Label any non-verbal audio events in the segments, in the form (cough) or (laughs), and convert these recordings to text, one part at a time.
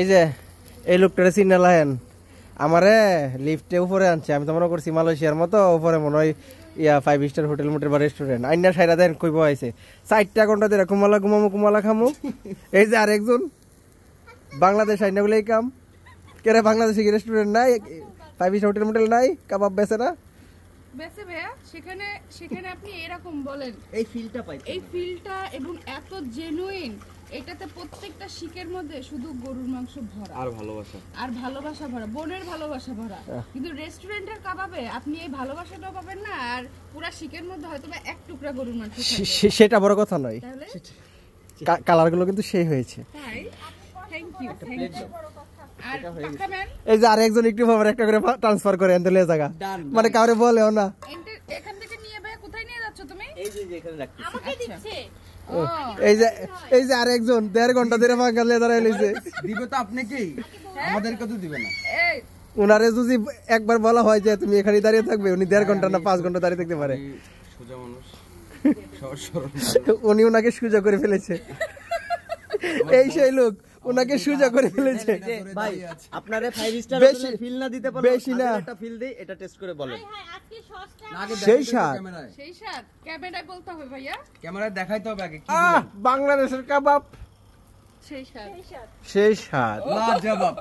এই যে এই লোকটারে সিগন্যাল লাইন আমারে লিফটে উপরে আনছে আমি তো মনে করছি মালয়েশিয়ার মতো উপরে মনে হয় ইয়া ফাইভ স্টার হোটেল মোটেল বা রেস্টুরেন্ট আইনার সাইরা দেন কইব আইছে চারটা ঘন্টা দিয়ে কুমালা ঘুমামো কুমালা খামো এই যে আরেকজন বাংলাদেশ আইনা বলে এই কাম কেরে বাংলাদেশে কি রেস্টুরেন্ট নাই ফাইভ স্টার হোটেল মোটেল নাই কাবাব বেচে না সেখানে সেখানে আপনি এরকম বলেন এই ফিলটা পাই এই ফিলটা এবং এত জেনুইন এটাতে প্রত্যেকটা শিকের মধ্যে শুধু গরুর মাংস ভরা আর ভালোবাসা আর ভালোবাসা ভরা বোনের ভালোবাসা ভরা কিন্তু রেস্টুরেন্টের কাবাবে আপনি এই ভালোবাসাটাও পাবেন না আর পুরা শিকের মধ্যে হয়তো এক টুকরা গরুর মাংস সেটা বড় কথা নয় কালারগুলো কিন্তু সেই হয়েছে তাই থ্যাংক ইউ থ্যাংক ইউ এই যে আরেকজন একটু ভাবার একটা করে ট্রান্সফার করে এনতে জায়গা মানে কাউরে বলেও না এখান থেকে নিয়ে ভাই কোথায় নিয়ে যাচ্ছ তুমি এই যে এখানে রাখছি আমাকে আচ্ছা। দিচ্ছে এই যে আরেকজন দেড় ঘন্টা ধরে দিবে তো আপনি কি দিবে না উনারে যদি একবার বলা হয় যে তুমি এখানে দাঁড়িয়ে থাকবে উনি দেড় ঘন্টা না পাঁচ ঘন্টা দাঁড়িয়ে থাকতে পারে সোজা মানুষ উনি ওনাকে সুযোগ করে ফেলেছে এই সেই লোক ওনাকে সুজা করে ফেলেছে ভাই আপনারে 5 স্টার বেশি ফিল না দিতে পারলে বেশি না একটা ফিল দেই এটা টেস্ট করে বলেন সেই স্বাদ সেই স্বাদ ক্যামেরায় বলতে হবে ভাইয়া ক্যামেরা দেখাইতে হবে আগে বাংলাদেশের কাবাব সেই স্বাদ সেই স্বাদ লাজবাব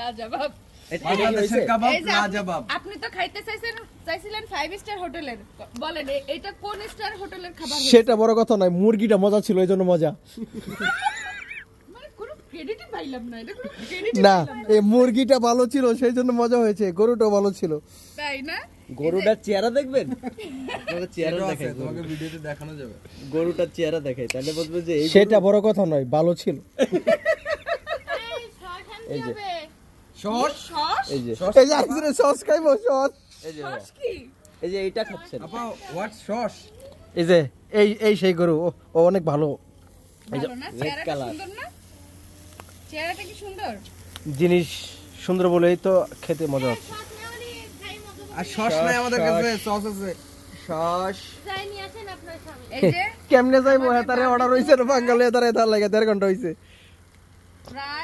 লাজবাব আপনি তো খাইতে চাইছেন চাইছিলেন ফাইভ স্টার হোটেলের বলেন এটা কোন স্টার হোটেলের খাবার সেটা বড় কথা নয় মুরগিটা মজা ছিল এই জন্য মজা (laughs) না এই মুরগিটা ভালো ছিল সেই জন্য মজা হয়েছে গরুটা ভালো ছিল তাই না গরুটার চেহারা দেখবেন চেহারা গরুটার চেহারা দেখাই তাহলে বলবে যে সেটা বড় কথা নয় ভালো ছিল এই যে সস এই খাইবো সস সস এই যে এই এই সেই গরু ও অনেক ভালো রেড কালার চেহারাটা কি সুন্দর জিনিস সুন্দর বলেই তো খেতে মজা আছে হ্যাঁ, আর সস নাই আমাদের কাছে সস আছে সস আছেন আপনার সামনে এই যে কেমনে যাইবো হেতারে হ্যাঁ, অর্ডার হইছে বাঙালি হেতারে হেতার লাগে দেড় ঘন্টা হইছে প্রায়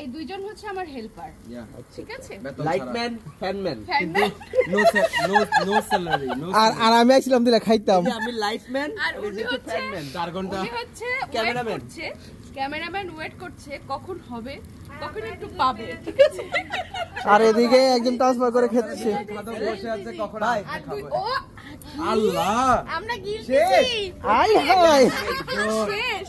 এই দুইজন হচ্ছে আমার হেল্পার ঠিক আছে light man fan man no no no salary আর আর আমি আসলাম দিলে খাইতাম আমি লাইটম্যান আর উনি হচ্ছে ফ্যানম্যান উনি হচ্ছে ক্যামেরাম্যান ক্যামেরাম্যান ওয়েট করছে কখন হবে হ্যাঁ, কখন একটু পাবে ঠিক আছে আর এদিকে একজন ট্রান্সফার করে খেতেছে বসে আছে কখন ও আল্লাহ আমরা গিলছি আই হাই শেষ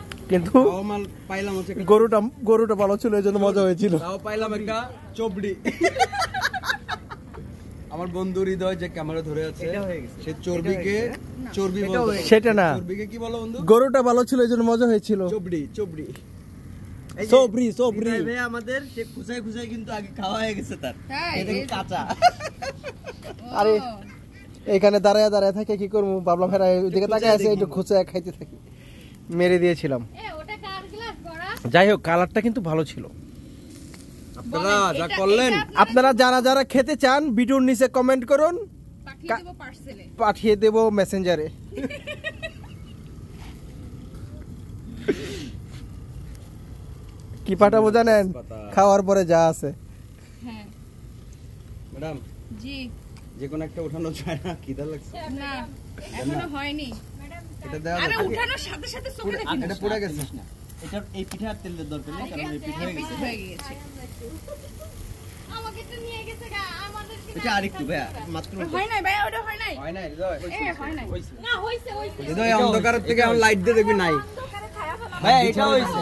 কিন্তু গরুটা গরুটা ভালো ছিল এই জন্য মজা হয়েছিল আমার হৃদয় যে ক্যামেরা ধরে আছে সে চর্বিকে চর্বি সেটা না চর্বিকে কি বলো বন্ধু গরুটা ভালো ছিল এই জন্য মজা হয়েছিল হ্যাঁ, এখানে দাঁড়ায় দাঁড়ায় থাকে কি করবো বাবলা হেরা ওইদিকে খাইতে থাকি মেরে দিয়েছিলাম যাই হোক কালারটা কিন্তু ভালো ছিল আপনারা যা করলেন আপনারা যারা যারা খেতে চান ভিডিওর নিচে কমেন্ট করুন পাঠিয়ে দেব মেসেঞ্জারে কি পাঠাবো জানেন খাওয়ার পরে যা আছে হ্যাঁ। ম্যাডাম যে কোনো একটা ওঠানো চায় না দা লাগছে না এখনো হয়নি এটা দেওয়া আরে উঠানোর সাথে সাথে চোখে দেখি এটা পুড়ে গেছে এটা এই পিঠার তেলের দরকার নেই কারণ এই পিঠা হয়ে গেছে আমাকে তো নিয়ে গেছে গা আমাদের এটা আরেকটু ভাই মাত্র হয় না ভাই ওটা হয় নাই হয় নাই হৃদয় এ হয় নাই না হইছে হইছে হৃদয় অন্ধকার থেকে আমি লাইট দিয়ে দেখবি নাই ভাই এটা হইছে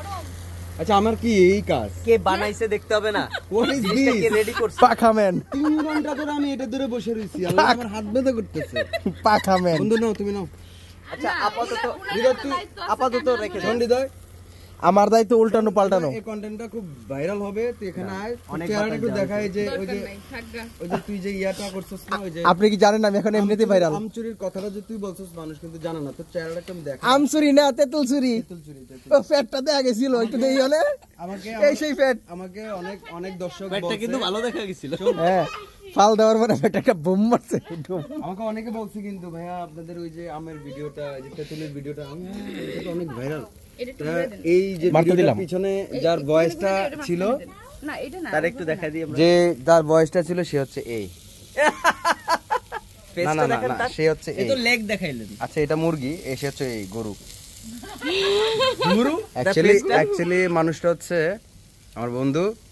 আচ্ছা আমার কি এই কাজ কে বানাইছে দেখতে হবে না কোন ইজ রেডি করছে পাখা ম্যান তিন ঘন্টা ধরে আমি এটা ধরে বসে রইছি আমার হাত ব্যথা করতেছে পাখা ম্যান বন্ধু নাও তুমি নাও আচ্ছা আপাতত হৃদয় আপাতত রেখে দে আমার দায়িত্ব উল্টানো পাল্টানো এই কন্টেন্টটা খুব ভাইরাল হবে তুই এখানে আয় অনেক একটু দেখাই যে ওই যে ওই যে তুই যে ইয়াটা করছিস না ওই যে আপনি কি জানেন আমি এখন এমনিতেই ভাইরাল আমচুরির কথাটা যে তুই বলছিস মানুষ কিন্তু জানে না তোর চেহারাটা একদম দেখ আমচুরি না তেতুল চুরি তেতুল চুরি ও ফ্যাটটা দেয়া গেছিল একটু দেই হলে আমাকে এই সেই ফ্যাট আমাকে অনেক অনেক দর্শক বলছে ফ্যাটটা কিন্তু ভালো দেখা গেছিল হ্যাঁ ফাল দেওয়ার পরে ব্যাটা একটা বোম মারছে আমাকে অনেকে বলছে কিন্তু ভাইয়া আপনাদের ওই যে আমের ভিডিওটা যে তেঁতুলের ভিডিওটা হ্যাঁ, অনেক ভাইরাল এই যে ভিডিওটার পিছনে যার ভয়েসটা ছিল না না এটা তার একটু দেখা দিই যে তার ভয়েসটা ছিল সে হচ্ছে এই (laughs) না না না সে হচ্ছে এই তো লেগ দেখাইলেন আচ্ছা এটা মুরগি এ সে হচ্ছে এই গরু (laughs) গরু অ্যাকচুয়ালি অ্যাকচুয়ালি মানুষটা হচ্ছে আমার বন্ধু